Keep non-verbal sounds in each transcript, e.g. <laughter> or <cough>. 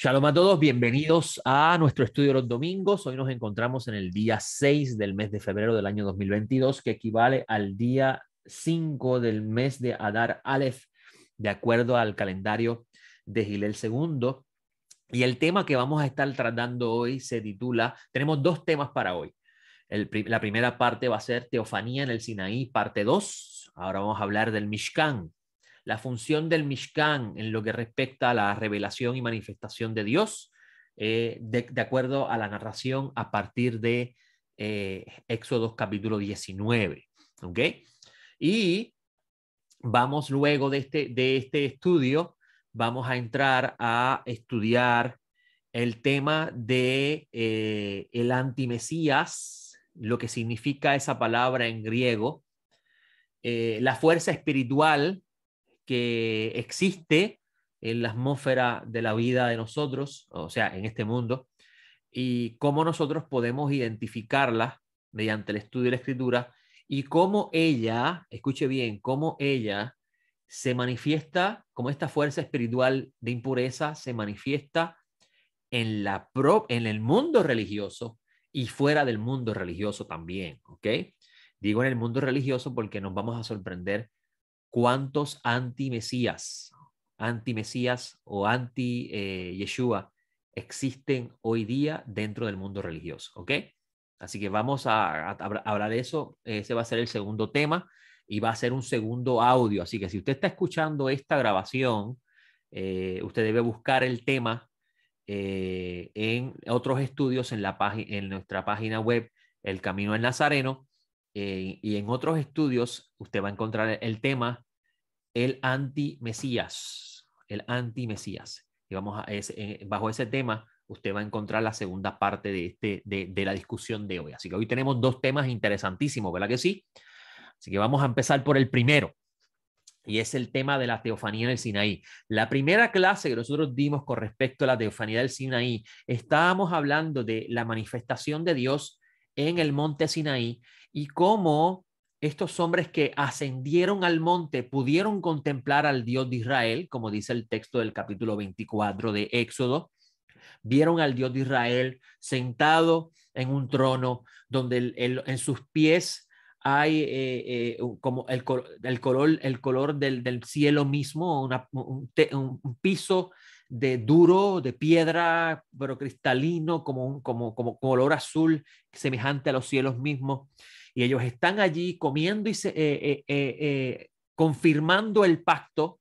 Shalom a todos, bienvenidos a nuestro estudio los domingos. Hoy nos encontramos en el día 6 del mes de febrero del año 2022, que equivale al día 5 del mes de Adar Aleph, de acuerdo al calendario de Gilel II. Y el tema que vamos a estar tratando hoy se titula, tenemos dos temas para hoy. la primera parte va a ser Teofanía en el Sinaí, parte 2. Ahora vamos a hablar del Mishkan, la función del Mishkan en lo que respecta a la revelación y manifestación de Dios, eh, de, acuerdo a la narración a partir de eh, Éxodo capítulo 19. Y vamos luego de este, de este estudio, vamos a entrar a estudiar el tema de eh, el antimesías, lo que significa esa palabra en griego, la fuerza espiritual que existe en la atmósfera de la vida de nosotros, o sea, en este mundo, y cómo nosotros podemos identificarla mediante el estudio de la escritura y cómo ella, escuche bien, cómo ella se manifiesta, cómo esta fuerza espiritual de impureza se manifiesta en, la en el mundo religioso y fuera del mundo religioso también, ¿ok? Digo en el mundo religioso porque nos vamos a sorprender cuántos anti-mesías, anti-mesías o anti-Yeshua eh, existen hoy día dentro del mundo religioso, ¿ok? Así que vamos a, hablar de eso. Ese va a ser el segundo tema y va a ser un segundo audio. Así que si usted está escuchando esta grabación, eh, usted debe buscar el tema eh, en otros estudios en, la en nuestra página web, El Camino al Nazareno, eh, y en otros estudios usted va a encontrar el tema el anti-mesías, el anti-mesías. Y vamos a eh, bajo ese tema usted va a encontrar la segunda parte de, este, de, la discusión de hoy. Así que hoy tenemos dos temas interesantísimos, ¿verdad que sí? Así que vamos a empezar por el primero, y es el tema de la teofanía del Sinaí. La primera clase que nosotros dimos con respecto a la teofanía del Sinaí, estábamos hablando de la manifestación de Dios en el monte Sinaí y cómo estos hombres que ascendieron al monte pudieron contemplar al Dios de Israel, como dice el texto del capítulo 24 de Éxodo. Vieron al Dios de Israel sentado en un trono donde en sus pies hay eh, eh, como el, color, el color del, cielo mismo, un, piso de duro, de piedra, pero cristalino, como un como, como color azul semejante a los cielos mismos y ellos están allí comiendo y eh, eh, eh, confirmando el pacto,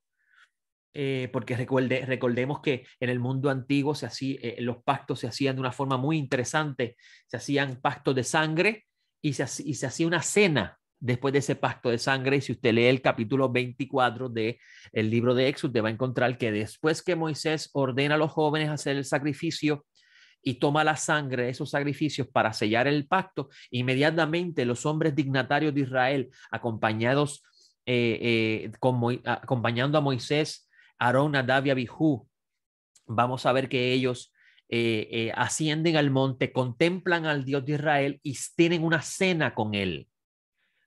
porque recuerde, recordemos que en el mundo antiguo se hacía, los pactos se hacían de una forma muy interesante, se hacían pactos de sangre y se, hacía una cena después de ese pacto de sangre. Y si usted lee el capítulo 24 del el libro de Éxodo, va a encontrar que después que Moisés ordena a los jóvenes hacer el sacrificio, y toma la sangre de esos sacrificios para sellar el pacto, inmediatamente los hombres dignatarios de Israel, acompañados, eh, eh, acompañando a Moisés, Aarón, Nadab y vamos a ver que ellos eh, ascienden al monte, contemplan al Dios de Israel y tienen una cena con él.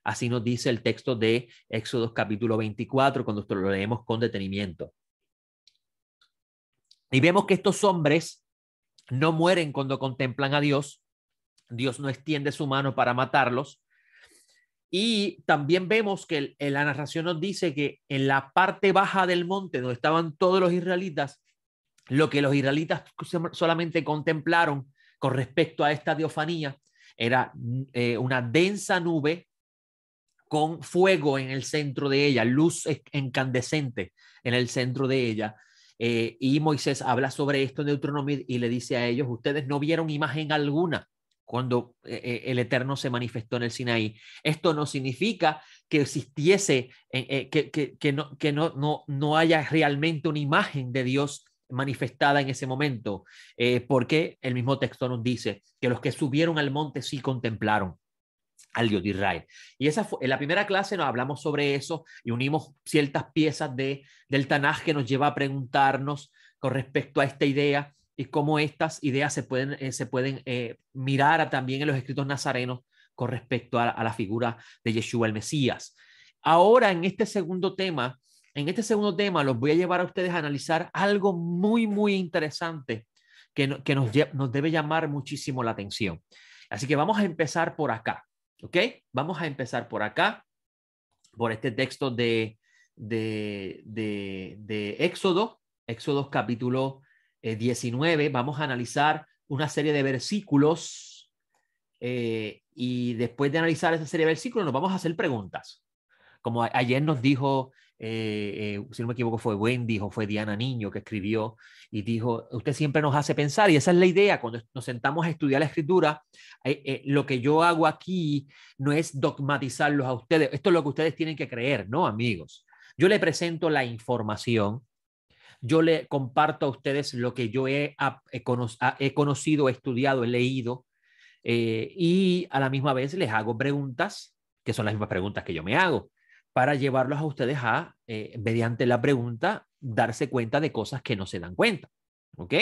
Así nos dice el texto de Éxodo capítulo 24, cuando lo leemos con detenimiento. Y vemos que estos hombres no mueren cuando contemplan a Dios. Dios no extiende su mano para matarlos. Y también vemos que la narración nos dice que en la parte baja del monte donde estaban todos los israelitas, lo que los israelitas solamente contemplaron con respecto a esta diofanía era eh, una densa nube con fuego en el centro de ella, luz incandescente en el centro de ella, eh, y Moisés habla sobre esto en Deuteronomio y le dice a ellos, ustedes no vieron imagen alguna cuando eh, eh, el Eterno se manifestó en el Sinaí. Esto no significa que existiese, que, no, que no, no, no haya realmente una imagen de Dios manifestada en ese momento, porque el mismo texto nos dice que los que subieron al monte sí contemplaron al de Israel Y esa fue, en la primera clase nos hablamos sobre eso y unimos ciertas piezas de, del Tanaj que nos lleva a preguntarnos con respecto a esta idea y cómo estas ideas se pueden, eh, se pueden eh, mirar también en los escritos nazarenos con respecto a, la figura de Yeshua el Mesías. Ahora, en este segundo tema, en este segundo tema los voy a llevar a ustedes a analizar algo muy, muy interesante que, que nos, nos debe llamar muchísimo la atención. Así que vamos a empezar por acá. ¿Ok? Vamos a empezar por acá, por este texto de, de, de, de Éxodo, Éxodo capítulo 19. Eh, vamos a analizar una serie de versículos eh, y después de analizar esa serie de versículos nos vamos a hacer preguntas. Como ayer nos dijo eh, eh, si no me equivoco, fue Wendy o fue Diana Niño que escribió y dijo, usted siempre nos hace pensar y esa es la idea, cuando nos sentamos a estudiar la escritura, eh, lo que yo hago aquí no es dogmatizarlos a ustedes, esto es lo que ustedes tienen que creer, ¿no, amigos? Yo le presento la información, yo le comparto a ustedes lo que yo he, ah, conocido, estudiado, he leído y a la misma vez les hago preguntas, que son las mismas preguntas que yo me hago para llevarlos a ustedes a, eh, mediante la pregunta, darse cuenta de cosas que no se dan cuenta. ¿Ok?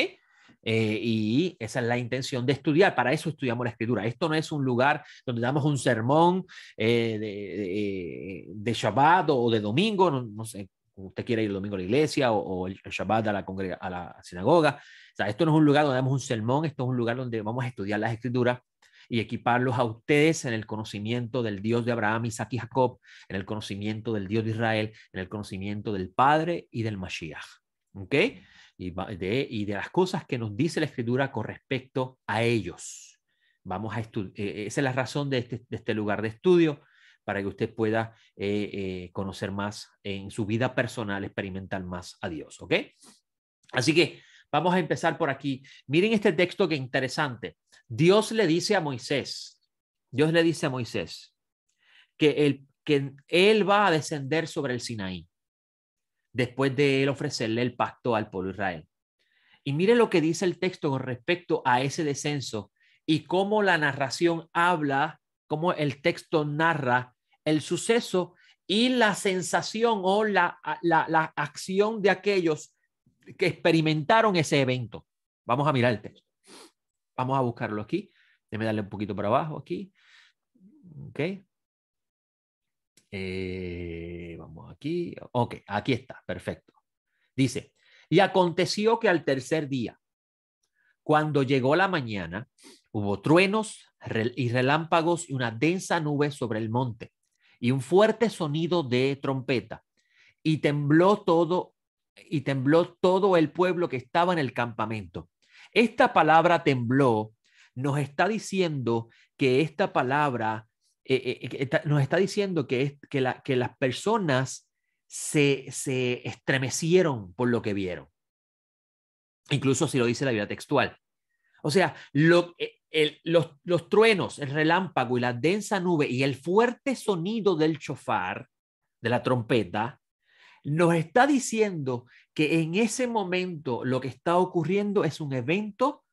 Eh, y esa es la intención de estudiar. Para eso estudiamos la escritura. Esto no es un lugar donde damos un sermón eh, de, Shabbat o de domingo, no, sé, usted quiere ir el domingo a la iglesia o, el Shabbat a la, a la sinagoga. O sea, esto no es un lugar donde damos un sermón, esto es un lugar donde vamos a estudiar las escrituras y equiparlos a ustedes en el conocimiento del Dios de Abraham, Isaac y Jacob, en el conocimiento del Dios de Israel, en el conocimiento del Padre y del Mashiach. ¿Ok? Y de, las cosas que nos dice la Escritura con respecto a ellos. Vamos a estudiar. Eh, eh, esa es la razón este, de este, lugar de estudio para que usted pueda eh, conocer más en su vida personal, experimentar más a Dios, ¿ok? Así que Vamos a empezar por aquí. Miren este texto que interesante. Dios le dice a Moisés, Dios le dice a Moisés que él, que él va a descender sobre el Sinaí después de él ofrecerle el pacto al pueblo Israel. Y miren lo que dice el texto con respecto a ese descenso y cómo la narración habla, cómo el texto narra el suceso y la sensación o la, la acción de aquellos que experimentaron ese evento. Vamos a mirar el texto. Vamos a buscarlo aquí. Déjame darle un poquito para abajo aquí. Ok. Eh, vamos aquí. Ok, aquí está. Perfecto. Dice, y aconteció que al tercer día, cuando llegó la mañana, hubo truenos y relámpagos y una densa nube sobre el monte y un fuerte sonido de trompeta. Y tembló todo y tembló todo el pueblo que estaba en el campamento. Esta palabra tembló nos está diciendo que esta palabra eh, eh, eh, nos está diciendo que, que, las personas se, se estremecieron por lo que vieron. Incluso si lo dice la vida textual. O sea, los, los, truenos, el relámpago y la densa nube y el fuerte sonido del chofar, de la trompeta, nos está diciendo que en ese momento lo que está ocurriendo es un evento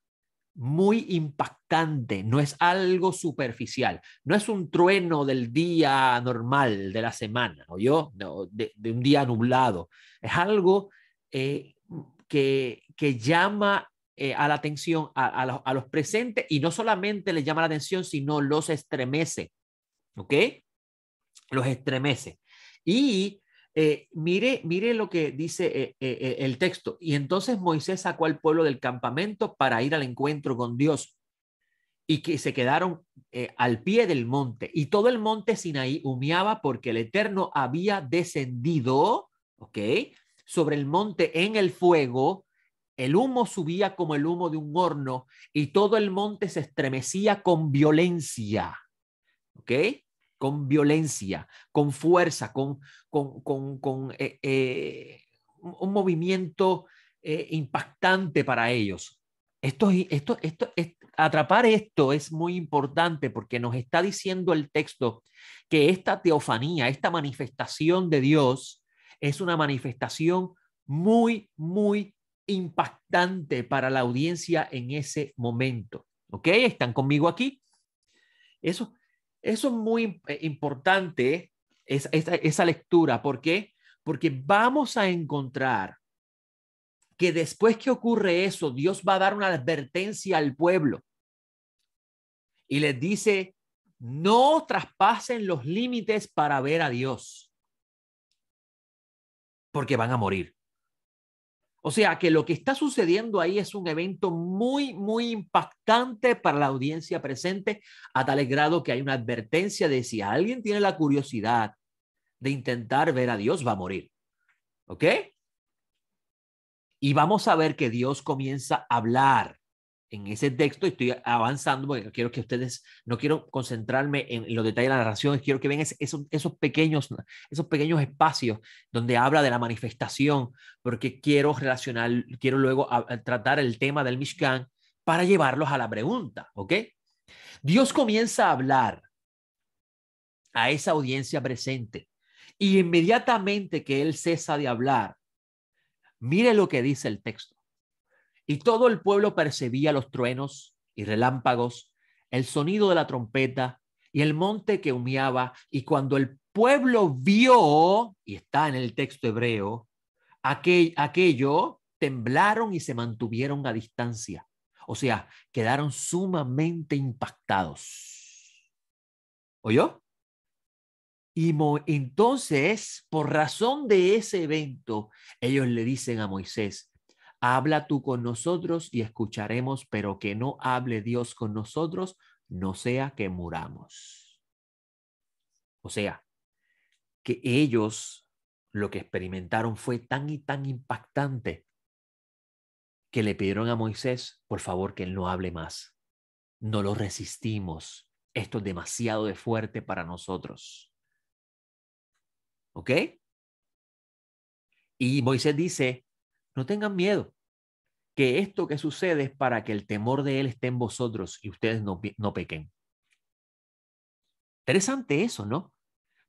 muy impactante, no es algo superficial, no es un trueno del día normal, de la semana, o yo, de, un día nublado, es algo eh, que, llama eh, a la atención a, los, presentes y no solamente les llama la atención, sino los estremece, ¿ok? Los estremece. Y eh, mire, mire lo que dice eh, eh, el texto. Y entonces Moisés sacó al pueblo del campamento para ir al encuentro con Dios y que se quedaron al pie del monte. Y todo el monte Sinaí humeaba porque el Eterno había descendido, ¿ok? Sobre el monte en el fuego. El humo subía como el humo de un horno y todo el monte se estremecía con violencia. ¿Ok? con violencia, con fuerza, con, con, eh, eh, un movimiento eh, impactante para ellos. Esto, esto, esto, atrapar esto es muy importante porque nos está diciendo el texto que esta teofanía, esta manifestación de Dios, es una manifestación muy, muy impactante para la audiencia en ese momento. ¿Ok? ¿Están conmigo aquí? Eso, eso es muy eh, importante, esa, lectura. ¿Por qué? Porque vamos a encontrar que después que ocurre eso, Dios va a dar una advertencia al pueblo. Y les dice, no traspasen los límites para ver a Dios, porque van a morir. O sea que lo que está sucediendo ahí es un evento muy, muy impactante para la audiencia presente, a tal grado que hay una advertencia de si alguien tiene la curiosidad de intentar ver a Dios, va a morir. ¿Ok? Y vamos a ver que Dios comienza a hablar en ese texto estoy avanzando porque quiero que ustedes, no quiero concentrarme en los detalles de la narración, quiero que vean esos, esos, pequeños, esos pequeños espacios donde habla de la manifestación, porque quiero relacionar, quiero luego tratar el tema del Mishkan para llevarlos a la pregunta, ¿ok? Dios comienza a hablar a esa audiencia presente y inmediatamente que Él cesa de hablar, mire lo que dice el texto. Y todo el pueblo percibía los truenos y relámpagos, el sonido de la trompeta y el monte que humeaba. Y cuando el pueblo vio, y está en el texto hebreo, aquello, temblaron y se mantuvieron a distancia. O sea, quedaron sumamente impactados. ¿Oyó? Y entonces, por razón de ese evento, ellos le dicen a Moisés, Habla tú con nosotros y escucharemos, pero que no hable Dios con nosotros, no sea que muramos. O sea, que ellos lo que experimentaron fue tan y tan impactante que le pidieron a Moisés, por favor, que él no hable más. No lo resistimos. Esto es demasiado de fuerte para nosotros. ¿Ok? Y Moisés dice, no tengan miedo, que esto que sucede es para que el temor de Él esté en vosotros y ustedes no, pequen. Interesante eso, ¿no?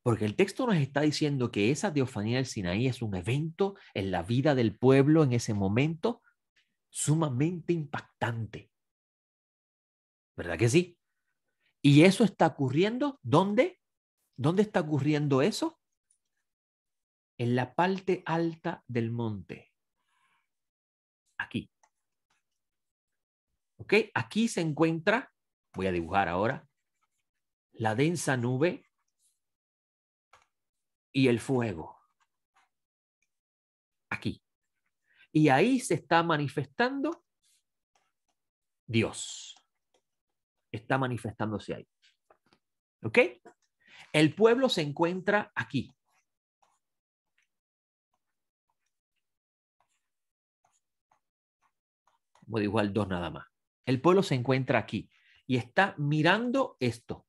Porque el texto nos está diciendo que esa teofanía del Sinaí es un evento en la vida del pueblo en ese momento sumamente impactante. ¿Verdad que sí? Y eso está ocurriendo, ¿dónde? ¿Dónde está ocurriendo eso? En la parte alta del monte aquí. ¿Ok? Aquí se encuentra, voy a dibujar ahora, la densa nube y el fuego. Aquí. Y ahí se está manifestando Dios. Está manifestándose ahí. ¿Ok? El pueblo se encuentra aquí. como dos nada más. El pueblo se encuentra aquí y está mirando esto.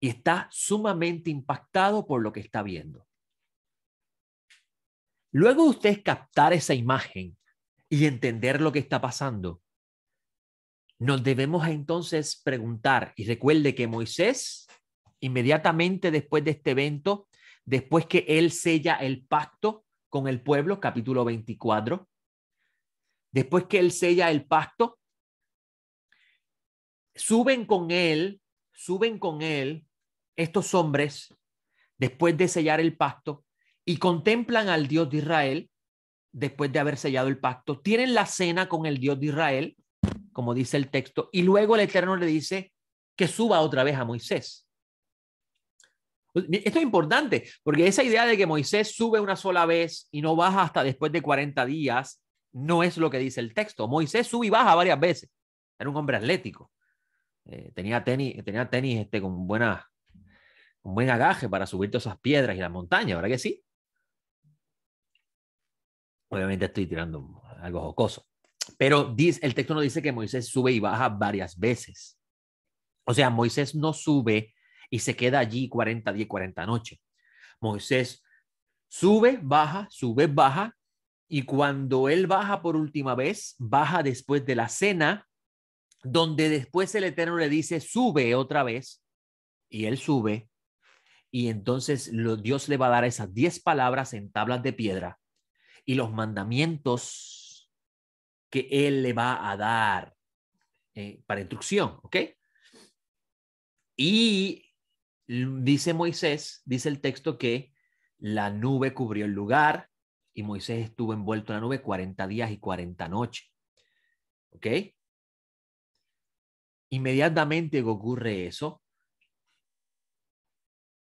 Y está sumamente impactado por lo que está viendo. Luego de ustedes captar esa imagen y entender lo que está pasando, nos debemos entonces preguntar, y recuerde que Moisés, inmediatamente después de este evento, después que él sella el pacto, con el pueblo, capítulo 24. Después que él sella el pacto, suben con él, suben con él estos hombres después de sellar el pacto y contemplan al Dios de Israel después de haber sellado el pacto. Tienen la cena con el Dios de Israel, como dice el texto, y luego el Eterno le dice que suba otra vez a Moisés. Pues, esto es importante, porque esa idea de que Moisés sube una sola vez y no baja hasta después de 40 días, no es lo que dice el texto. Moisés sube y baja varias veces. Era un hombre atlético. Eh, tenía tenis, tenía tenis este, con, buena, con buen agaje para subir todas esas piedras y la montaña ¿verdad que sí? Obviamente estoy tirando algo jocoso. Pero dice, el texto no dice que Moisés sube y baja varias veces. O sea, Moisés no sube y se queda allí 40 días, 40 noches. Moisés sube, baja, sube, baja, y cuando él baja por última vez, baja después de la cena, donde después el Eterno le dice, sube otra vez, y él sube, y entonces Dios le va a dar esas diez palabras en tablas de piedra y los mandamientos que él le va a dar eh, para instrucción, ¿ok? Y dice Moisés, dice el texto que la nube cubrió el lugar y Moisés estuvo envuelto en la nube 40 días y 40 noches. ¿Ok? Inmediatamente ocurre eso.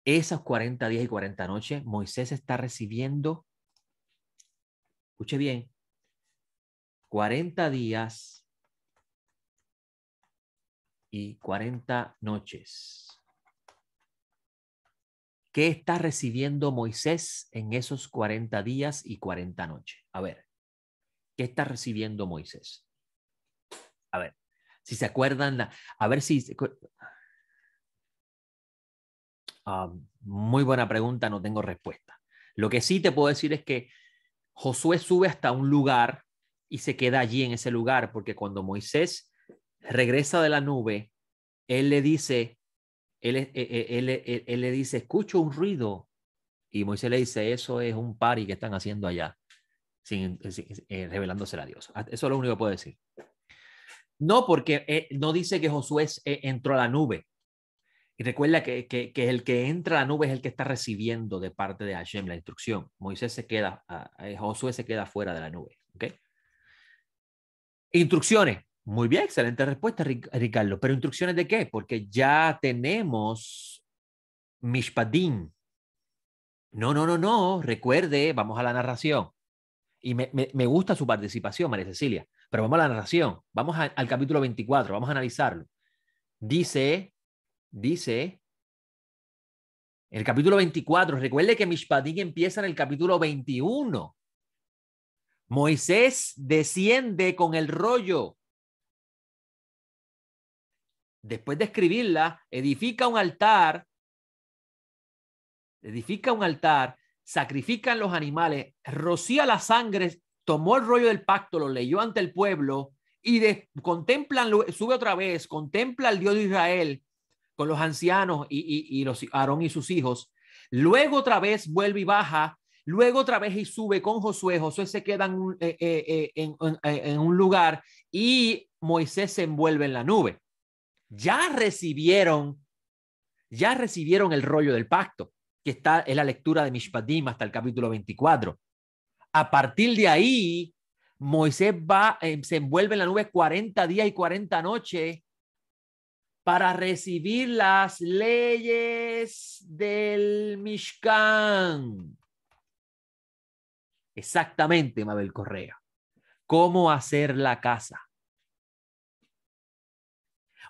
esas 40 días y 40 noches, Moisés está recibiendo, escuche bien, 40 días y 40 noches ¿Qué está recibiendo Moisés en esos 40 días y 40 noches? A ver, ¿qué está recibiendo Moisés? A ver, si se acuerdan, a ver si... Ah, muy buena pregunta, no tengo respuesta. Lo que sí te puedo decir es que Josué sube hasta un lugar y se queda allí en ese lugar, porque cuando Moisés regresa de la nube, él le dice, eh, eh, eh, él, le dice, escucho un ruido. Y Moisés le dice, eso es un pari que están haciendo allá, sin, revelándose a Dios. Ah, eso es lo único que puedo decir. No, porque no dice que Josué entró a la nube. Y recuerda que, el que entra a la nube es el que está recibiendo de parte de Hashem la instrucción. Moisés se queda, ah, Josué se queda fuera de la nube. ¿okay? Instrucciones. Muy bien, excelente respuesta, Ricardo. Pero instrucciones de qué? Porque ya tenemos Mishpadín. No, no, no, no. Recuerde, vamos a la narración. Y me, gusta su participación, María Cecilia. Pero vamos a la narración. Vamos al capítulo 24. Vamos a analizarlo. Dice, dice, el capítulo 24. Recuerde que padín empieza en el capítulo 21. Moisés desciende con el rollo después de escribirla, edifica un altar, edifica un altar, sacrifican los animales, rocía la sangre, tomó el rollo del pacto, lo leyó ante el pueblo y de, contemplan, sube otra vez, contempla al Dios de Israel con los ancianos y, los Aarón y sus hijos. Luego otra vez vuelve y baja, luego otra vez y sube con Josué. Josué se quedan eh, eh, eh, en un lugar y Moisés se envuelve en la nube ya recibieron, ya recibieron el rollo del pacto, que está en la lectura de Mishpatim hasta el capítulo 24. A partir de ahí, Moisés va, eh, se envuelve en la nube 40 días y 40 noches para recibir las leyes del Mishkan. Exactamente, Mabel Correa. ¿Cómo hacer la casa?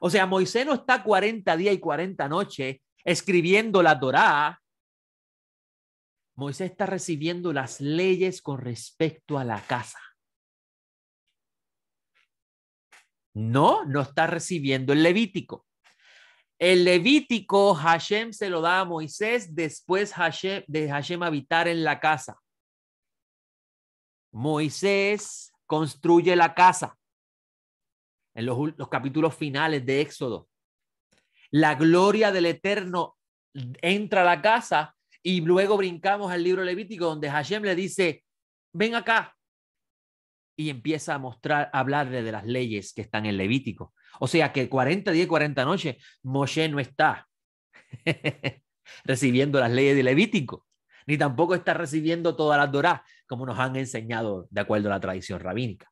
O sea, Moisés no está 40 días y 40 noches escribiendo la Torá. Moisés está recibiendo las leyes con respecto a la casa. No, no está recibiendo el Levítico. El Levítico Hashem se lo da a Moisés después Hashem, de Hashem habitar en la casa. Moisés construye la casa en los, capítulos finales de Éxodo. La gloria del Eterno entra a la casa y luego brincamos al libro levítico donde Hashem le dice, ven acá. Y empieza a mostrar, a hablarle de las leyes que están en Levítico. O sea que 40 días, 40 noches, Moshe no está <laughs> recibiendo las leyes de Levítico, ni tampoco está recibiendo todas las Dorás, como nos han enseñado de acuerdo a la tradición rabínica.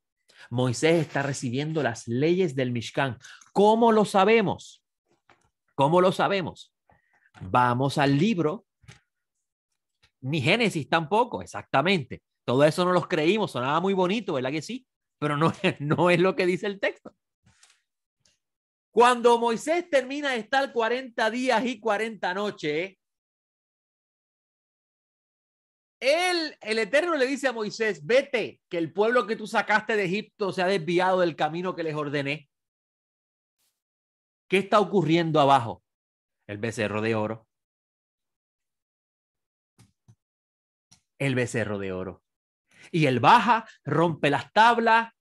Moisés está recibiendo las leyes del Mishkan. ¿Cómo lo sabemos? ¿Cómo lo sabemos? Vamos al libro, ni Génesis tampoco, exactamente. Todo eso no los creímos, sonaba muy bonito, ¿verdad que sí? Pero no, <laughs> no es lo que dice el texto. Cuando Moisés termina de estar 40 días y 40 noches el Eterno le dice a Moisés, vete, que el pueblo que tú sacaste de Egipto se ha desviado del camino que les ordené. ¿Qué está ocurriendo abajo? El becerro de oro. El becerro de oro. Y él baja, rompe las tablas,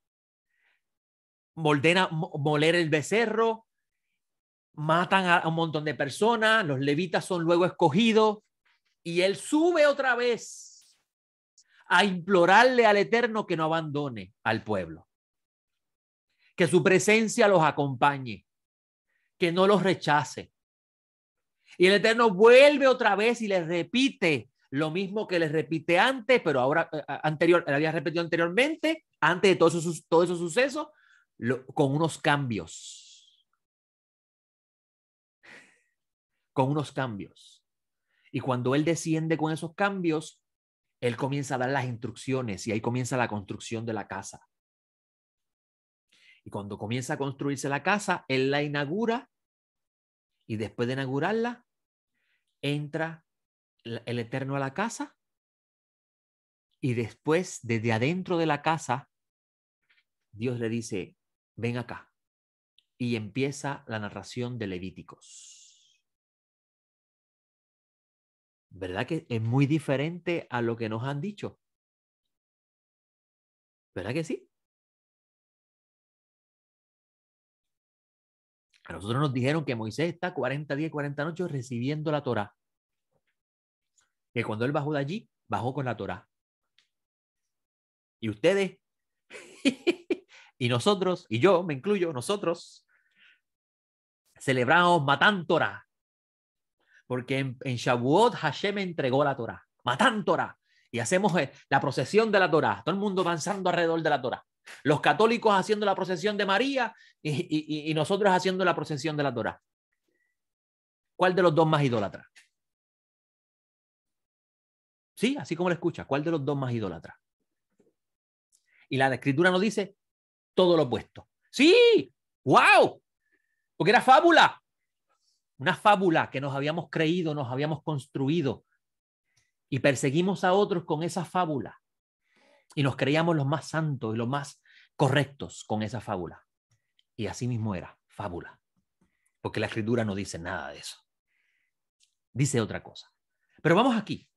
moldena, moler el becerro, matan a un montón de personas, los levitas son luego escogidos, y él sube otra vez a implorarle al Eterno que no abandone al pueblo, que su presencia los acompañe, que no los rechace. Y el Eterno vuelve otra vez y les repite lo mismo que les repite antes, pero ahora eh, anterior, le había repetido anteriormente, antes de todos esos, esos sucesos, con unos cambios. Con unos cambios. Y cuando él desciende con esos cambios, él comienza a dar las instrucciones y ahí comienza la construcción de la casa. Y cuando comienza a construirse la casa, él la inaugura y después de inaugurarla, entra el Eterno a la casa y después, desde adentro de la casa, Dios le dice, ven acá. Y empieza la narración de Levíticos. ¿verdad que es muy diferente a lo que nos han dicho? ¿Verdad que sí? A nosotros nos dijeron que Moisés está 40 días y 40 noches recibiendo la Torá. Que cuando él bajó de allí, bajó con la Torá. Y ustedes, <laughs> y nosotros, y yo me incluyo, nosotros, celebramos Matán Torah porque en, Shabuot Shavuot Hashem entregó la Torah, matan Torah, y hacemos eh, la procesión de la Torah, todo el mundo avanzando alrededor de la Torah. Los católicos haciendo la procesión de María y, nosotros haciendo la procesión de la Torah. ¿Cuál de los dos más idólatra? Sí, así como lo escucha, ¿cuál de los dos más idólatra? Y la escritura nos dice todo lo opuesto. Sí, wow, porque era fábula una fábula que nos habíamos creído, nos habíamos construido, y perseguimos a otros con esa fábula, y nos creíamos los más santos y los más correctos con esa fábula. Y así mismo era, fábula, porque la escritura no dice nada de eso, dice otra cosa. Pero vamos aquí.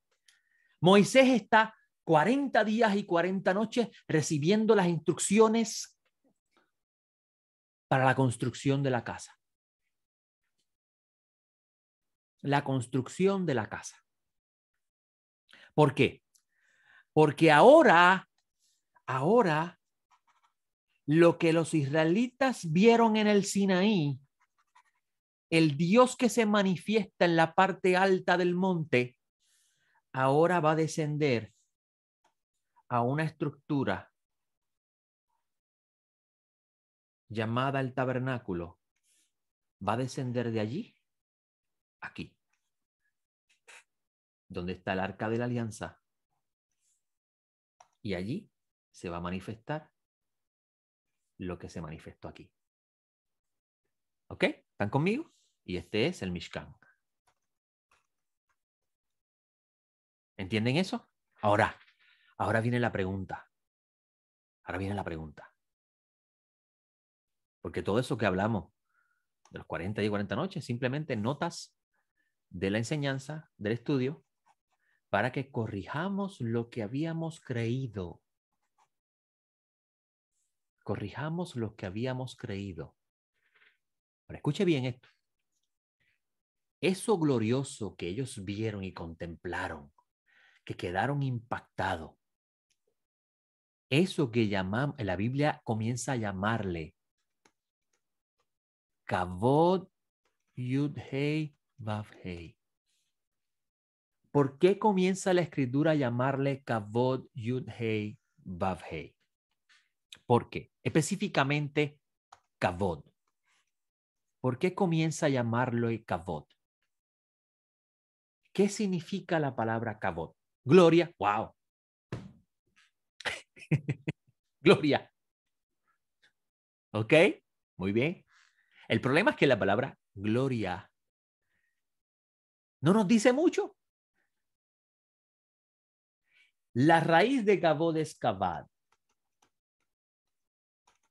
Moisés está 40 días y 40 noches recibiendo las instrucciones para la construcción de la casa la construcción de la casa. ¿Por qué? Porque ahora, ahora, lo que los israelitas vieron en el Sinaí, el Dios que se manifiesta en la parte alta del monte, ahora va a descender a una estructura llamada el tabernáculo. Va a descender de allí aquí. Donde está el arca de la alianza. Y allí se va a manifestar lo que se manifestó aquí. ¿Ok? ¿Están conmigo? Y este es el Mishkan. ¿Entienden eso? Ahora, ahora viene la pregunta. Ahora viene la pregunta. Porque todo eso que hablamos de los 40 y 40 noches, simplemente notas de la enseñanza, del estudio, para que corrijamos lo que habíamos creído. Corrijamos lo que habíamos creído. escuche bien esto. Eso glorioso que ellos vieron y contemplaron, que quedaron impactados. Eso que llamamos, la Biblia comienza a llamarle Kavod Yudhei ¿Por qué comienza la escritura a llamarle Kavod Yudhei Bavhei? ¿Por qué? Específicamente Kavod. ¿Por qué comienza a llamarlo Kavod? ¿Qué significa la palabra Kavod? Gloria, wow. <laughs> Gloria. ¿Ok? Muy bien. El problema es que la palabra gloria no nos dice mucho. La raíz de cabo es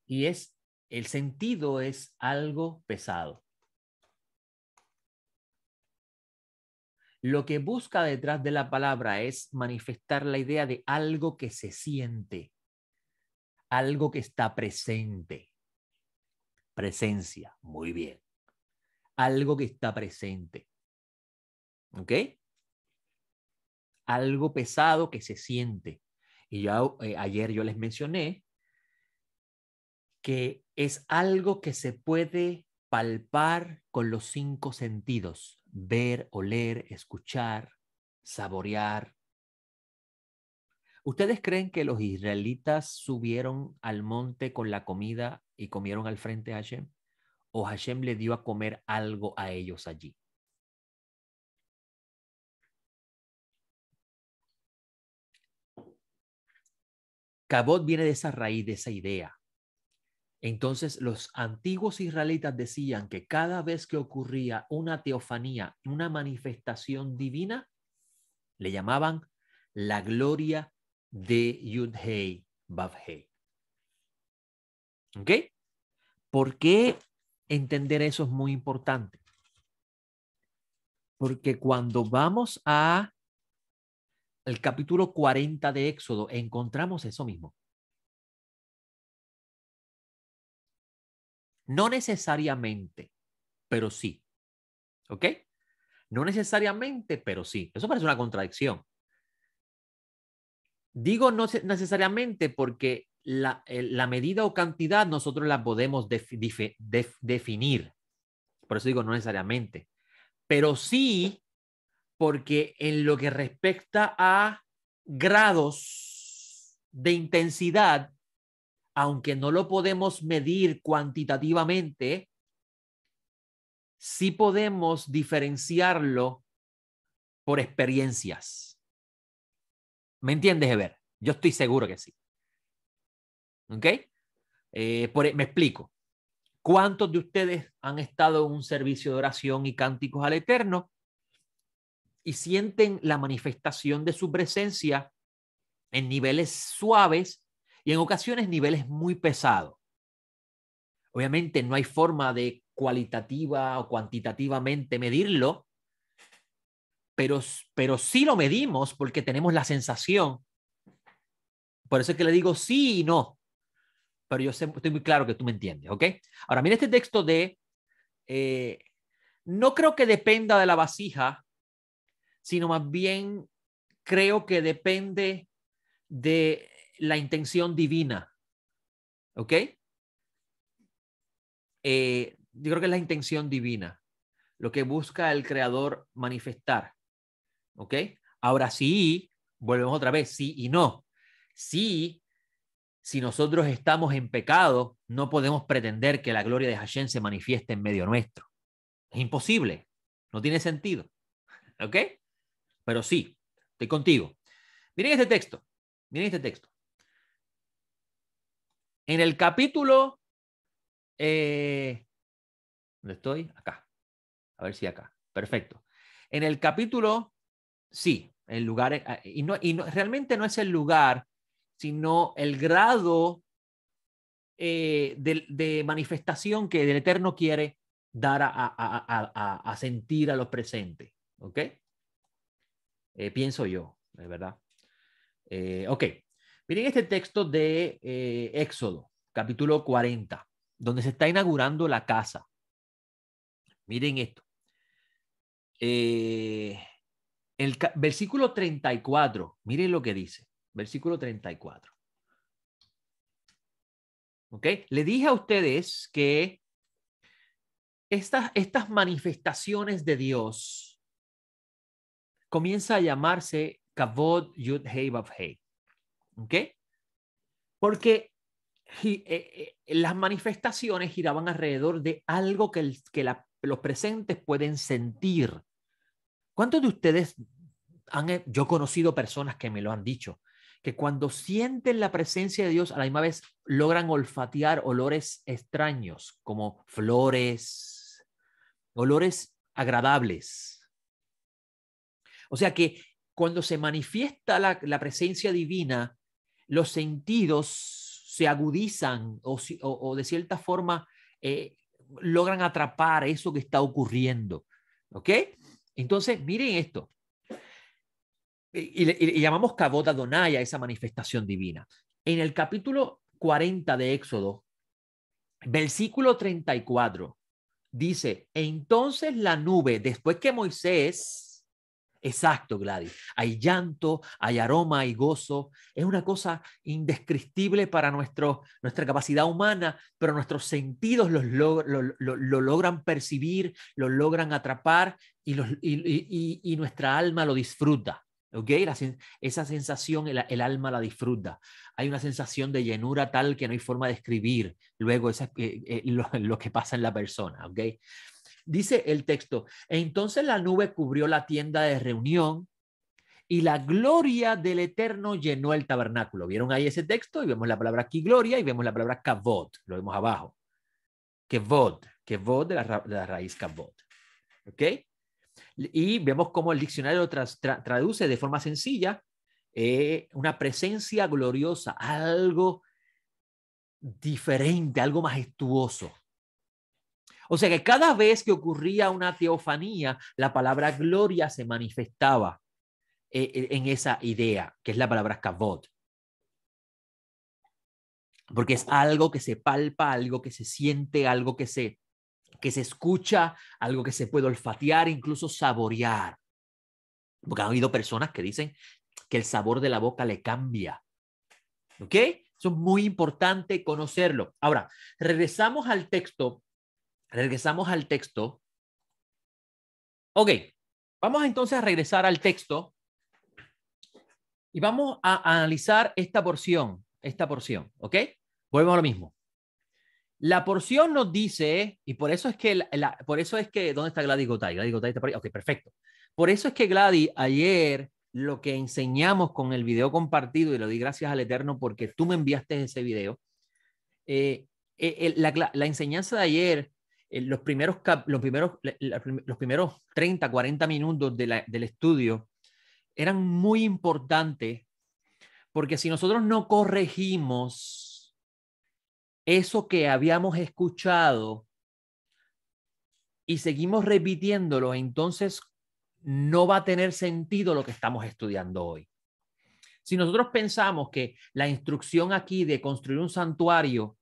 Y es, el sentido es algo pesado. Lo que busca detrás de la palabra es manifestar la idea de algo que se siente, algo que está presente. Presencia, muy bien. Algo que está presente. ¿Ok? Algo pesado que se siente. Y ya eh, ayer yo les mencioné que es algo que se puede palpar con los cinco sentidos, ver, oler, escuchar, saborear. ¿Ustedes creen que los israelitas subieron al monte con la comida y comieron al frente a Hashem? ¿O Hashem le dio a comer algo a ellos allí? Cabot viene de esa raíz, de esa idea. Entonces los antiguos israelitas decían que cada vez que ocurría una teofanía, una manifestación divina, le llamaban la gloria de Yudhei Bavhei. ¿Ok? ¿Por qué entender eso es muy importante? Porque cuando vamos a el capítulo 40 de Éxodo, encontramos eso mismo. No necesariamente, pero sí. ¿Ok? No necesariamente, pero sí. Eso parece una contradicción. Digo no necesariamente porque eh, la, medida o cantidad nosotros la podemos definir. Por eso digo no necesariamente. Pero sí porque en lo que respecta a grados de intensidad, aunque no lo podemos medir cuantitativamente, sí podemos diferenciarlo por experiencias. ¿Me entiendes, Ever? Yo estoy seguro que sí. ¿Ok? Eh, e, me explico. ¿Cuántos de ustedes han estado en un servicio de oración y cánticos al Eterno y sienten la manifestación de su presencia en niveles suaves y en ocasiones niveles muy pesados. Obviamente no hay forma de cualitativa o cuantitativamente medirlo, pero, pero sí lo medimos porque tenemos la sensación. Por eso es que le digo sí y no, pero yo estoy muy claro que tú me entiendes, ¿ok? Ahora, mira este texto de, eh, no creo que dependa de la vasija sino más bien creo que depende de la intención divina. ¿Ok? Eh, yo creo que es la intención divina, lo que busca el creador manifestar. ¿Ok? Ahora sí, volvemos otra vez, sí y no. Sí, si nosotros estamos en pecado, no podemos pretender que la gloria de Hashem se manifieste en medio nuestro. Es imposible, no tiene sentido. ¿Ok? pero sí, estoy contigo. Miren este texto, miren este texto. En el capítulo, eh, ¿dónde estoy? Acá. A ver si acá. Perfecto. En el capítulo, sí, el lugar, eh, ah, y, y realmente no es el lugar, sino el grado eh, de, manifestación que el Eterno quiere dar a, a sentir a los presentes. ¿Ok? Eh, pienso yo, de verdad. Eh, ok, miren este texto de eh, Éxodo, capítulo 40, donde se está inaugurando la casa. Miren esto. el versículo 34, miren lo que dice, versículo 34. ¿Ok? Le dije a ustedes que estas, estas manifestaciones de Dios, comienza a llamarse kabod Yud Hei Vav Hei. ¿Ok? Porque eh, eh, las manifestaciones giraban alrededor de algo que, los presentes pueden sentir. ¿Cuántos de ustedes han, yo conocido personas que me lo han dicho, que cuando sienten la presencia de Dios, a la misma vez logran olfatear olores extraños, como flores, olores agradables. O sea que cuando se manifiesta la, presencia divina, los sentidos se agudizan o, de cierta forma eh, logran atrapar eso que está ocurriendo. ¿Ok? Entonces, miren esto. Y, y llamamos cabota donaya esa manifestación divina. En el capítulo 40 de Éxodo, versículo 34, dice, entonces la nube, después que Moisés Exacto, Gladys. Hay llanto, hay aroma, hay gozo. Es una cosa indescriptible para nuestro, nuestra capacidad humana, pero nuestros sentidos los lo, logran percibir, lo logran atrapar y, los, nuestra alma lo disfruta. esa sensación el, alma la disfruta. Hay una sensación de llenura tal que no hay forma de escribir luego esa, eh, lo, que pasa en la persona. ¿okay? Dice el texto, entonces la nube cubrió la tienda de reunión y la gloria del Eterno llenó el tabernáculo. ¿Vieron ahí ese texto? Y vemos la palabra aquí, gloria, y vemos la palabra kavod, lo vemos abajo. kavod kavod de la, de la raíz kavod. ¿Ok? Y vemos cómo el diccionario traduce de forma sencilla eh, una presencia gloriosa, algo diferente, algo majestuoso. O sea que cada vez que ocurría una teofanía, la palabra gloria se manifestaba eh, eh, en esa idea, que es la palabra kavod. Porque es algo que se palpa, algo que se siente, algo que se, que se escucha, algo que se puede olfatear, incluso saborear. Porque han habido personas que dicen que el sabor de la boca le cambia. ¿Ok? Eso es muy importante conocerlo. Ahora, regresamos al texto Regresamos al texto. Ok, vamos entonces a regresar al texto y vamos a analizar esta porción, esta porción, ¿ok? Volvemos a lo mismo. La porción nos dice, y por eso es que, por eso es que, ¿dónde está Gladys Gotay? Gladys Gotay está por ahí. Ok, perfecto. Por eso es que Gladys, ayer lo que enseñamos con el video compartido, y lo di gracias al Eterno porque tú me enviaste ese video, eh, eh, la, la enseñanza de ayer eh, los, primeros los, primeros, los primeros 30, 40 minutos del estudio eran muy importantes porque si nosotros no corregimos eso que habíamos escuchado y seguimos repitiéndolo, entonces no va a tener sentido lo que estamos estudiando hoy. Si nosotros pensamos que la instrucción aquí de construir un santuario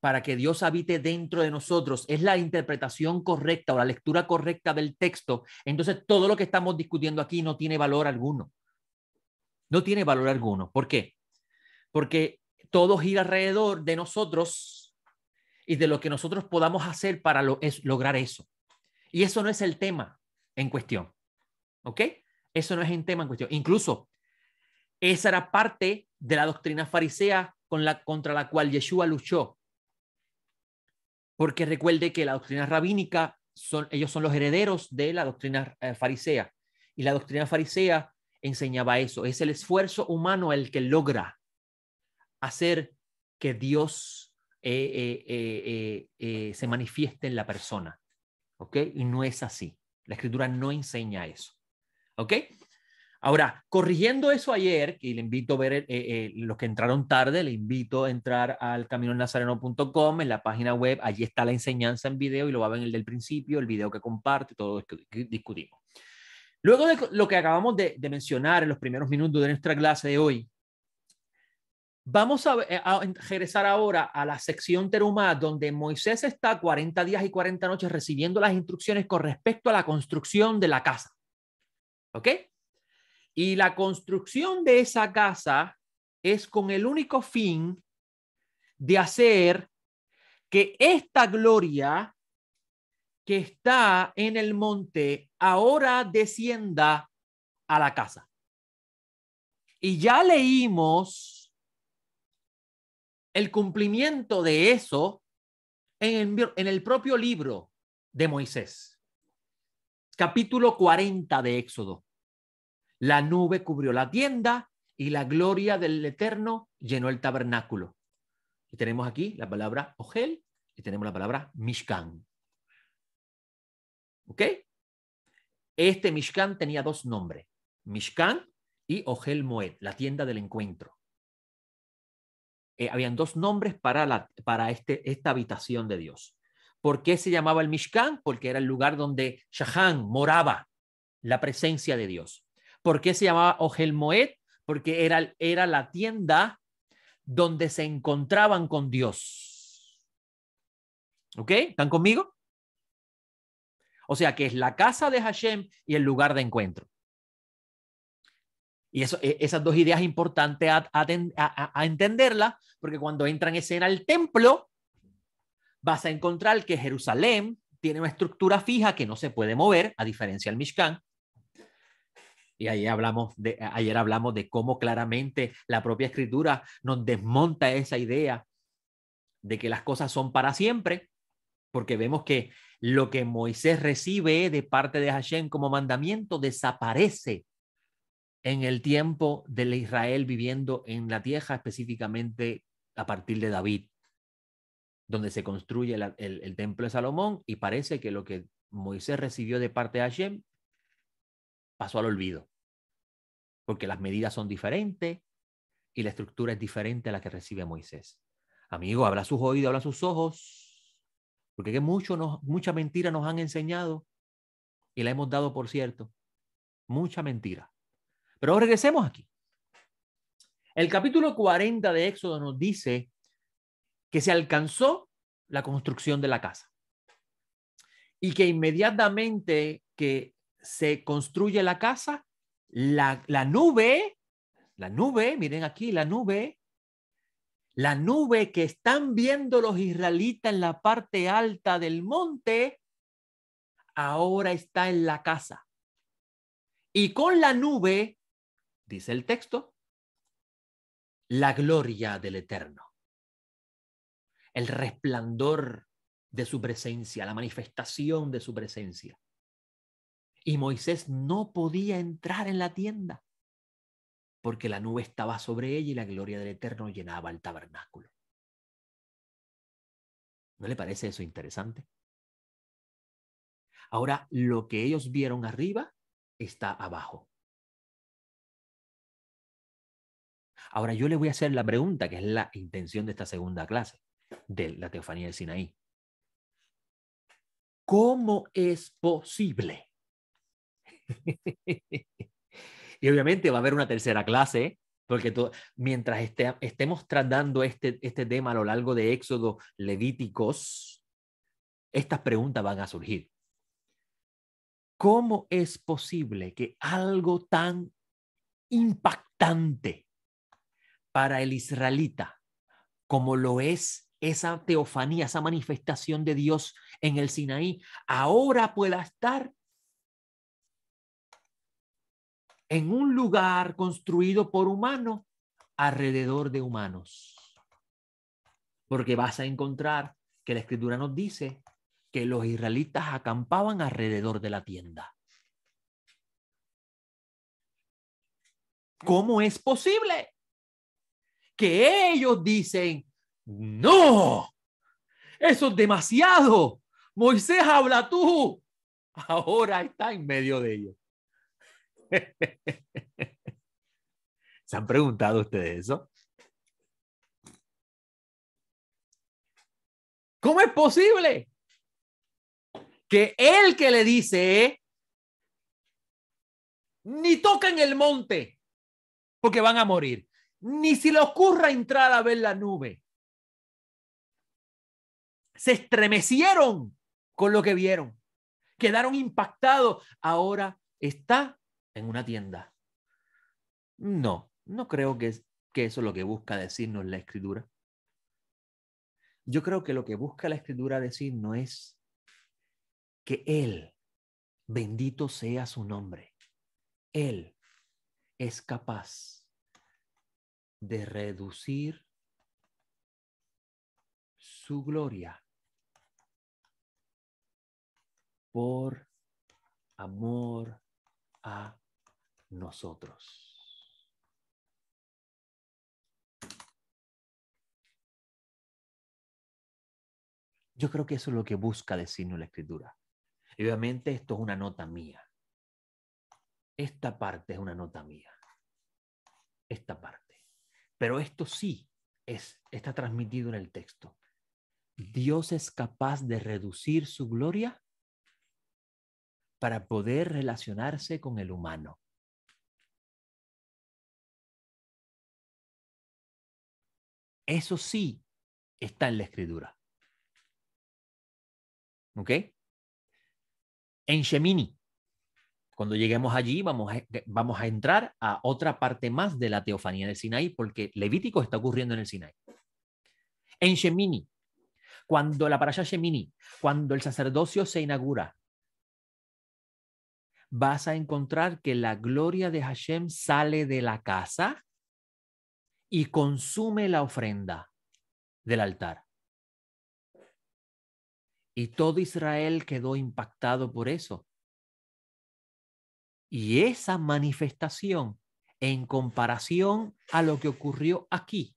para que Dios habite dentro de nosotros, es la interpretación correcta o la lectura correcta del texto, entonces todo lo que estamos discutiendo aquí no tiene valor alguno. No tiene valor alguno. ¿Por qué? Porque todo gira alrededor de nosotros y de lo que nosotros podamos hacer para lograr eso. Y eso no es el tema en cuestión. ¿Ok? Eso no es el tema en cuestión. Incluso, esa era parte de la doctrina farisea con la, contra la cual Yeshua luchó porque recuerde que la doctrina rabínica son, ellos son los herederos de la doctrina eh, farisea. Y la doctrina farisea enseñaba eso, es el esfuerzo humano el que logra hacer que Dios eh, eh, se manifieste en la persona. ¿Ok? Y no es así. La escritura no enseña eso. ¿Ok? Ahora, corrigiendo eso ayer, y le invito a ver, eh, eh, eh, los que entraron tarde, le invito a entrar al caminonazareno.com, en la página web, allí está la enseñanza en video y lo va a ver en el del principio, el video que comparte, todo lo que discutimos. Luego de lo que acabamos de, mencionar en los primeros minutos de nuestra clase de hoy, vamos a, a regresar ahora a la sección Terumá, donde Moisés está 40 días y 40 noches recibiendo las instrucciones con respecto a la construcción de la casa. ¿Ok? Y la construcción de esa casa es con el único fin de hacer que esta gloria que está en el monte ahora descienda a la casa. Y ya leímos el cumplimiento de eso en el, propio libro de Moisés, capítulo 40 de Éxodo. La nube cubrió la tienda y la gloria del Eterno llenó el tabernáculo. Y tenemos aquí la palabra Ogel y tenemos la palabra Mishkan. ¿Ok? Este Mishkan tenía dos nombres, Mishkan y Ogel Moed, la tienda del encuentro. Eh, habían dos nombres para, este, esta habitación de Dios. ¿Por qué se llamaba el Mishkan? Porque era el lugar donde Shahan moraba, la presencia de Dios. ¿Por qué se llamaba Moed? Porque era, era la tienda donde se encontraban con Dios. ¿Ok? ¿Están conmigo? O sea que es la casa de Hashem y el lugar de encuentro. Y eso, e, esas dos ideas importantes a, a, porque cuando entran en escena el templo, vas a encontrar que Jerusalén tiene una estructura fija que no se puede mover, a diferencia del Mishkan. Y ahí hablamos de, ayer hablamos de cómo claramente la propia escritura nos desmonta esa idea de que las cosas son para siempre, porque vemos que lo que Moisés recibe de parte de Hashem como mandamiento desaparece en el tiempo del Israel viviendo en la tierra, específicamente a partir de David, donde se construye el templo de Salomón y parece que lo que Moisés recibió de parte de Hashem pasó al olvido porque las medidas son diferentes y la estructura es diferente a la que recibe Moisés. Amigo, habla sus oídos, habla sus ojos, porque que mucha mentira nos han enseñado y la hemos dado por cierto. Mucha mentira. Pero regresemos aquí. El capítulo 40 de Éxodo nos dice que se alcanzó la construcción de la casa y que inmediatamente que se construye la casa, la, nube, la nube, miren aquí, la nube, la nube que están viendo los israelitas en la parte alta del monte, ahora está en la casa. Y con la nube, dice el texto, la gloria del Eterno, el resplandor de su presencia, la manifestación de su presencia. Y Moisés no podía entrar en la tienda porque la nube estaba sobre ella y la gloria del Eterno llenaba el tabernáculo. ¿No le parece eso interesante? Ahora, lo que ellos vieron arriba está abajo. Ahora yo le voy a hacer la pregunta, que es la intención de esta segunda clase, de la Teofanía de Sinaí. ¿Cómo es posible <laughs> y obviamente va a haber una tercera clase, porque mientras estemos tratando este, este tema a lo largo de Éxodo Levíticos, estas preguntas van a surgir. ¿Cómo es posible que algo tan impactante para el israelita como lo es esa teofanía, esa manifestación de Dios en el Sinaí, ahora pueda estar en un lugar construido por humanos alrededor de humanos. Porque vas a encontrar que la escritura nos dice que los israelitas acampaban alrededor de la tienda. ¿Cómo es posible que ellos dicen, no, eso es demasiado, Moisés habla tú, ahora está en medio de ellos. <laughs> ¿Se han preguntado ustedes eso? ¿Cómo es posible que el que le dice ni toquen el monte porque van a morir, ni si le ocurra entrar a ver la nube? Se estremecieron con lo que vieron, quedaron impactados. Ahora está en una tienda. No, no creo que, que eso es lo que busca decirnos la escritura. Yo creo que lo que busca la escritura decir no es que Él, bendito sea su nombre, Él es capaz de reducir su gloria por amor a nosotros. Yo creo que eso es lo que busca decirnos la escritura. obviamente esto es una nota mía. Esta parte es una nota mía. Esta parte. Pero esto sí es, está transmitido en el texto. Dios es capaz de reducir su gloria para poder relacionarse con el humano. Eso sí está en la escritura. ¿Ok? En Shemini, cuando lleguemos allí, vamos a, entrar a otra parte más de la teofanía del Sinaí, porque Levítico está ocurriendo en el Sinaí. En Shemini, cuando la parasha Shemini, cuando el sacerdocio se inaugura, vas a encontrar que la gloria de Hashem sale de la casa y consume la ofrenda del altar. Y todo Israel quedó impactado por eso. Y esa manifestación, en comparación a lo que ocurrió aquí,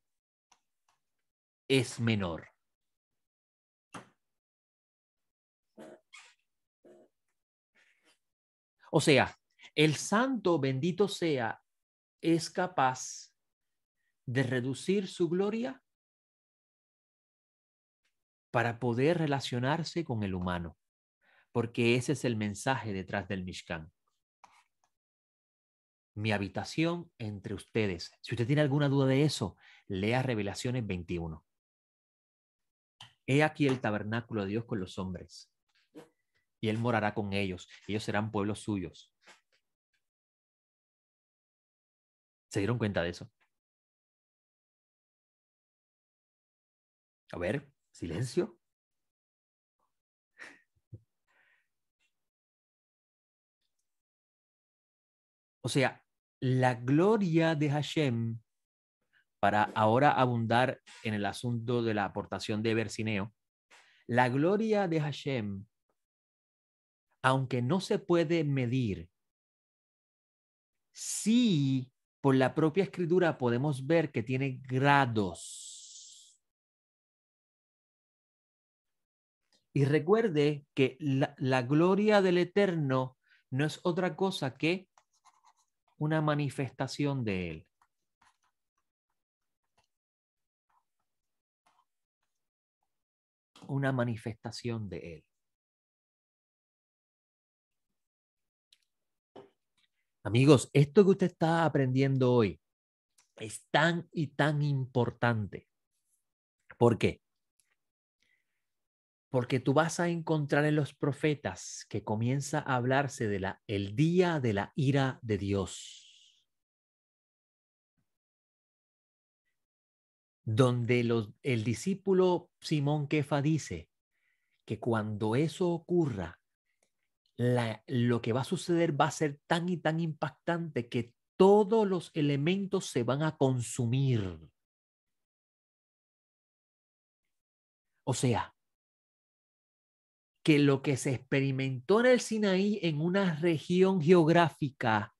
es menor. O sea, el santo, bendito sea, es capaz de reducir su gloria para poder relacionarse con el humano, porque ese es el mensaje detrás del Mishkan. Mi habitación entre ustedes. Si usted tiene alguna duda de eso, lea Revelaciones 21. He aquí el tabernáculo de Dios con los hombres, y Él morará con ellos, ellos serán pueblos suyos. ¿Se dieron cuenta de eso? A ver, silencio. O sea, la gloria de Hashem para ahora abundar en el asunto de la aportación de Bercineo, la gloria de Hashem, aunque no se puede medir, sí por la propia escritura podemos ver que tiene grados Y recuerde que la, gloria del Eterno no es otra cosa que una manifestación de Él. Una manifestación de Él. Amigos, esto que usted está aprendiendo hoy es tan y tan importante. ¿Por qué? Porque tú vas a encontrar en los profetas que comienza a hablarse de la el día de la ira de Dios. Donde el discípulo Simón Kefa dice que cuando eso ocurra, lo que va a suceder va a ser tan y tan impactante que todos los elementos se van a consumir. O sea, que lo que se experimentó en el Sinaí en una región geográfica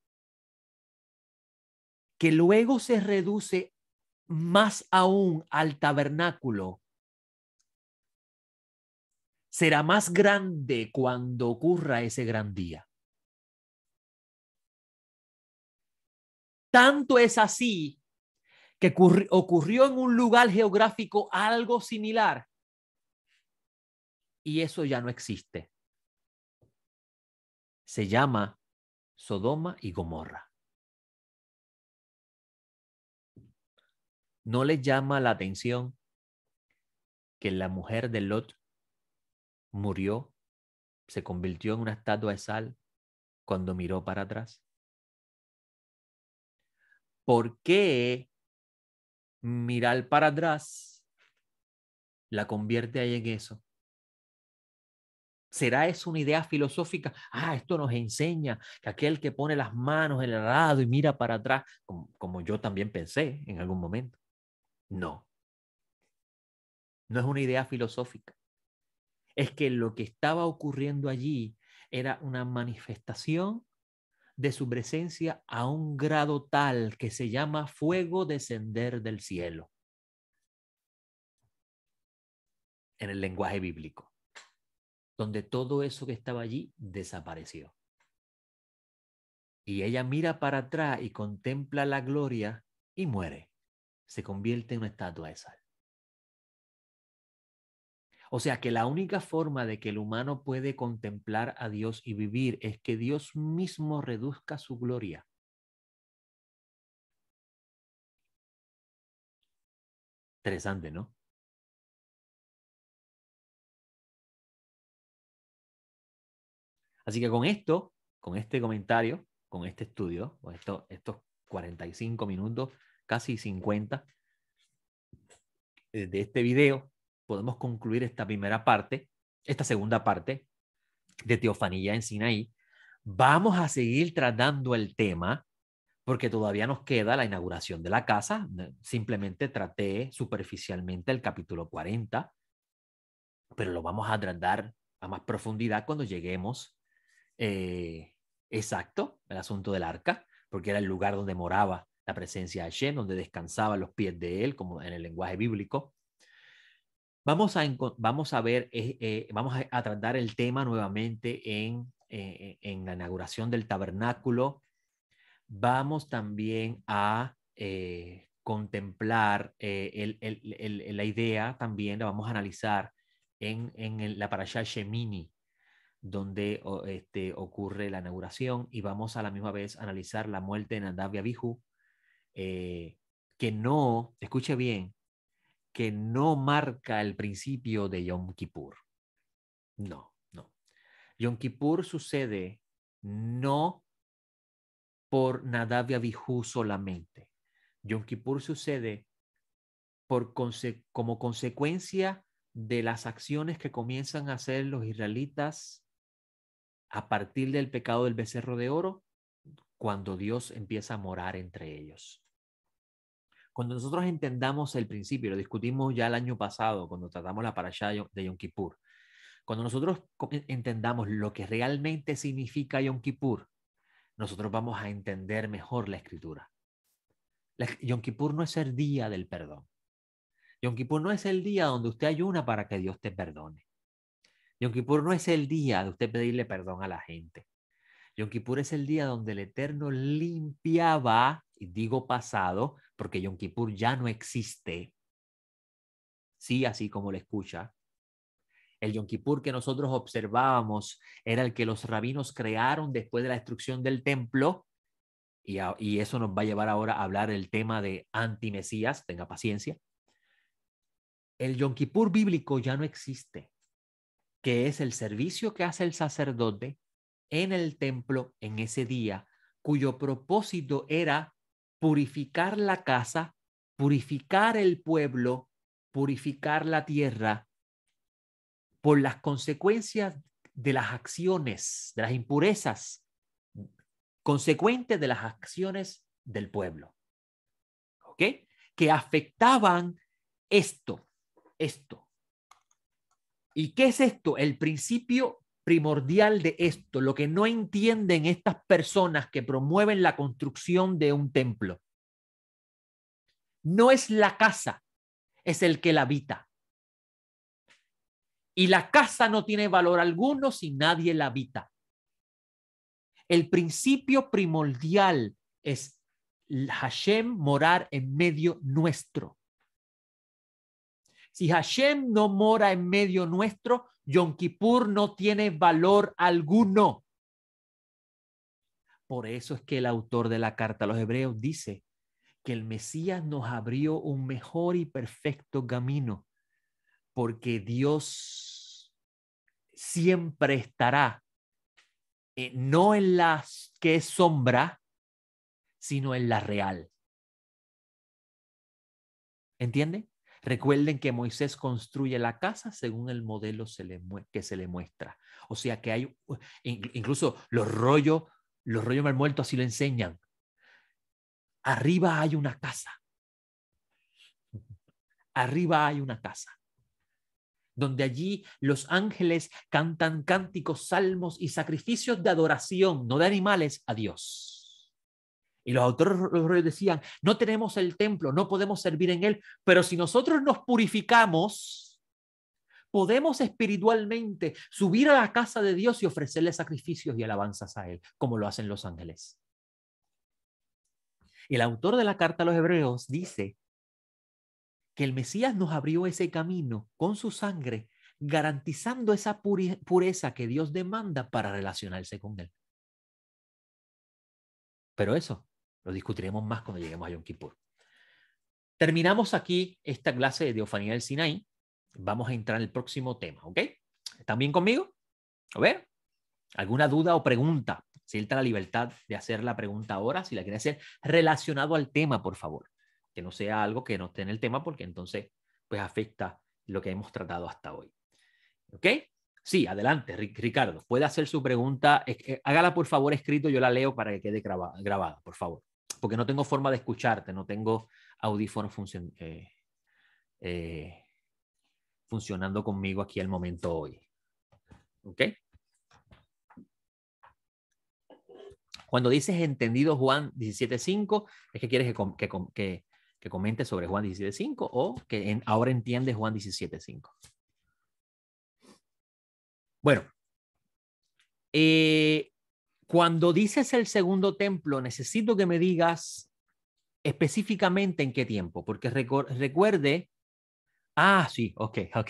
que luego se reduce más aún al tabernáculo, será más grande cuando ocurra ese gran día. Tanto es así que ocurrió en un lugar geográfico algo similar y eso ya no existe. Se llama Sodoma y Gomorra. ¿No le llama la atención que la mujer de Lot murió, se convirtió en una estatua de sal cuando miró para atrás? ¿Por qué mirar para atrás la convierte ahí en eso? ¿Será eso una idea filosófica? Ah, esto nos enseña que aquel que pone las manos en el lado y mira para atrás, como, como yo también pensé en algún momento. No. No es una idea filosófica. Es que lo que estaba ocurriendo allí era una manifestación de su presencia a un grado tal que se llama fuego descender del cielo en el lenguaje bíblico donde todo eso que estaba allí desapareció. Y ella mira para atrás y contempla la gloria y muere. Se convierte en una estatua de sal. O sea que la única forma de que el humano puede contemplar a Dios y vivir es que Dios mismo reduzca su gloria. Interesante, ¿no? Así que con esto, con este comentario, con este estudio, con esto, estos 45 minutos, casi 50 eh, de este video, podemos concluir esta primera parte, esta segunda parte de Teofanía en Sinaí. Vamos a seguir tratando el tema porque todavía nos queda la inauguración de la casa. Simplemente traté superficialmente el capítulo 40, pero lo vamos a tratar a más profundidad cuando lleguemos eh, exacto, el asunto del arca, porque era el lugar donde moraba la presencia de Hashem, donde descansaban los pies de él, como en el lenguaje bíblico. Vamos a, ver, eh, eh, vamos a, tratar el tema nuevamente en, la inauguración del tabernáculo. Vamos también a contemplar la idea, también la vamos a analizar en, en la parasha Shemini, donde este, ocurre la inauguración y vamos a la misma vez a analizar la muerte de Nandavia Bihu, eh, que no, escuche bien, que no marca el principio de Yom Kippur. No, no. Yom Kippur sucede no por Nadavia Bihu solamente. Yom Kippur sucede como consecuencia de las acciones que comienzan a hacer los israelitas a partir del pecado del becerro de oro, cuando Dios empieza a morar entre ellos. Cuando nosotros entendamos el principio, lo discutimos ya el año pasado cuando tratamos la parasha de Yom Kippur. Cuando nosotros entendamos lo que realmente significa Yom Kippur, nosotros vamos a entender mejor la escritura. Yom Kippur no es el día del perdón. Yom Kippur no es el día donde usted ayuna para que Dios te perdone. Yom no es el día de usted pedirle perdón a la gente. Yom es el día donde el Eterno limpiaba, y digo pasado, porque Yom Kippur ya no existe. Sí, así como le escucha. El Yom Kippur que nosotros observábamos era el que los rabinos crearon después de la destrucción del templo. Y, eso nos va a llevar ahora a hablar el tema de antimesías. Tenga paciencia. El Yom Kippur bíblico ya no existe que es el servicio que hace el sacerdote en el templo en ese día, cuyo propósito era purificar la casa, purificar el pueblo, purificar la tierra por las consecuencias de las acciones, de las impurezas consecuentes de las acciones del pueblo. ¿Ok? Que afectaban esto, esto, ¿Y qué es esto? El principio primordial de esto, lo que no entienden estas personas que promueven la construcción de un templo. No es la casa, es el que la habita. Y la casa no tiene valor alguno si nadie la habita. El principio primordial es Hashem morar en medio nuestro. Si Hashem no mora en medio nuestro, Yom Kippur no tiene valor alguno. Por eso es que el autor de la carta a los hebreos dice que el Mesías nos abrió un mejor y perfecto camino, porque Dios siempre estará, eh, no en la que es sombra, sino en la real. ¿Entiende? Recuerden que Moisés construye la casa según el modelo que se le muestra. O sea que hay, incluso los rollos, los rollos mal muertos así lo enseñan. Arriba hay una casa. Arriba hay una casa. Donde allí los ángeles cantan cánticos, salmos y sacrificios de adoración, no de animales, a Dios. Y los autores decían, no tenemos el templo, no podemos servir en él, pero si nosotros nos purificamos, podemos espiritualmente subir a la casa de Dios y ofrecerle sacrificios y alabanzas a él, como lo hacen los ángeles. El autor de la carta a los hebreos dice que el Mesías nos abrió ese camino con su sangre, garantizando esa pureza que Dios demanda para relacionarse con él. Pero eso lo discutiremos más cuando lleguemos a Yom Kippur. Terminamos aquí esta clase de Teofanía del Sinaí. Vamos a entrar en el próximo tema, ¿ok? ¿Están bien conmigo? A ver, ¿alguna duda o pregunta? Sienta la libertad de hacer la pregunta ahora, si la quiere hacer relacionado al tema, por favor. Que no sea algo que no esté en el tema, porque entonces pues afecta lo que hemos tratado hasta hoy. ¿Ok? Sí, adelante, Ricardo. Puede hacer su pregunta. Eh, hágala, por favor, escrito. Yo la leo para que quede grabada por favor porque no tengo forma de escucharte, no tengo audífonos eh, eh, funcionando conmigo aquí al momento hoy. ¿Ok? Cuando dices entendido Juan 17.5, es que quieres que, comente sobre Juan 17.5 o que ahora entiendes Juan 17.5. Bueno, eh, cuando dices el segundo templo, necesito que me digas específicamente en qué tiempo, porque recuerde, ah, sí, ok, <laughs> ok,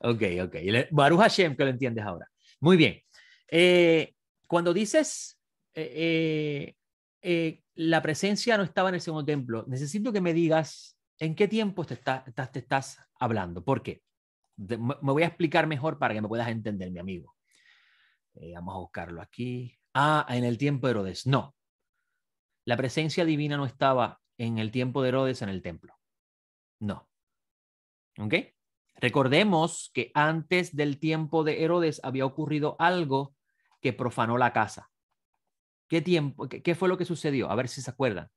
ok, ok, Baruch Hashem, que lo entiendes ahora. Muy bien. Eh, cuando dices eh, eh, la presencia no estaba en el segundo templo, necesito que me digas en qué tiempo te, estás hablando, por qué. me voy a explicar mejor para que me puedas entender, mi amigo. Eh, vamos a buscarlo aquí. Ah, en el tiempo de Herodes. No. La presencia divina no estaba en el tiempo de Herodes en el templo. No. ¿Ok? Recordemos que antes del tiempo de Herodes había ocurrido algo que profanó la casa. ¿Qué, tiempo, qué, fue lo que sucedió? A ver si se acuerdan.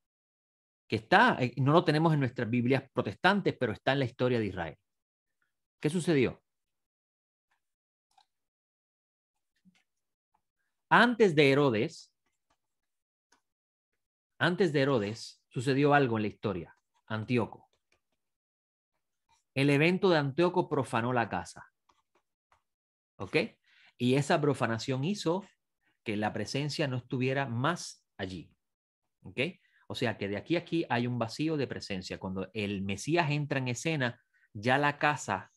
Que está, eh, no lo tenemos en nuestras Biblias protestantes, pero está en la historia de Israel. ¿Qué sucedió? Antes de Herodes, antes de Herodes, sucedió algo en la historia, Antíoco. El evento de Antíoco profanó la casa. ¿Ok? Y esa profanación hizo que la presencia no estuviera más allí. ¿Ok? O sea que de aquí a aquí hay un vacío de presencia. Cuando el Mesías entra en escena, ya la casa,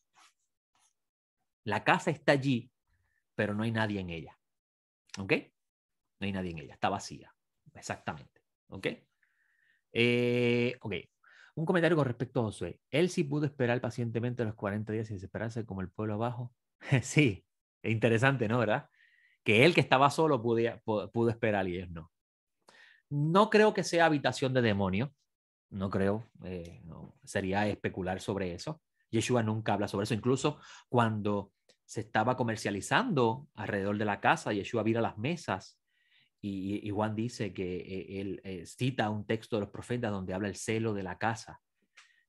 la casa está allí, pero no hay nadie en ella. ¿Ok? No hay nadie en ella, está vacía. Exactamente. ¿Ok? Eh, ok. Un comentario con respecto a Josué. Él sí pudo esperar pacientemente los 40 días y desesperarse como el pueblo abajo. <laughs> sí, es interesante, ¿no? ¿Verdad? Que él que estaba solo podía, pudo esperar y ellos no. No creo que sea habitación de demonio. No creo. Eh, Sería especular sobre eso. Yeshua nunca habla sobre eso. Incluso cuando se estaba comercializando alrededor de la casa, Yeshua vira las mesas y, Juan dice que eh, él, eh, cita un texto de los profetas donde habla el celo de la casa.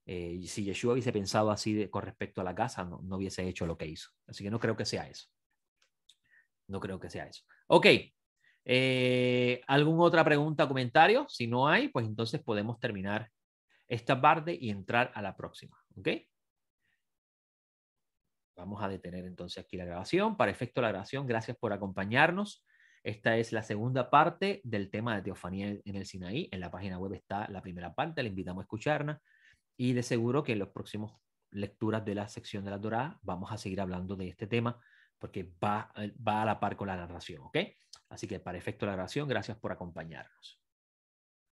Eh, si Yeshua hubiese pensado así con respecto a la casa, no, hubiese hecho lo que hizo. Así que no creo que sea eso. No creo que sea eso. Ok. ¿Alguna otra pregunta o comentario? Si no hay, pues entonces podemos terminar esta parte y entrar a la próxima. ¿Ok? Vamos a detener entonces aquí la grabación. Para efecto de la grabación, gracias por acompañarnos. Esta es la segunda parte del tema de teofanía en el Sinaí. En la página web está la primera parte, le invitamos a escucharla. Y de seguro que en las próximas lecturas de la sección de la Torah vamos a seguir hablando de este tema porque va, va a la par con la narración, ¿ok? Así que para efecto de la grabación, gracias por acompañarnos.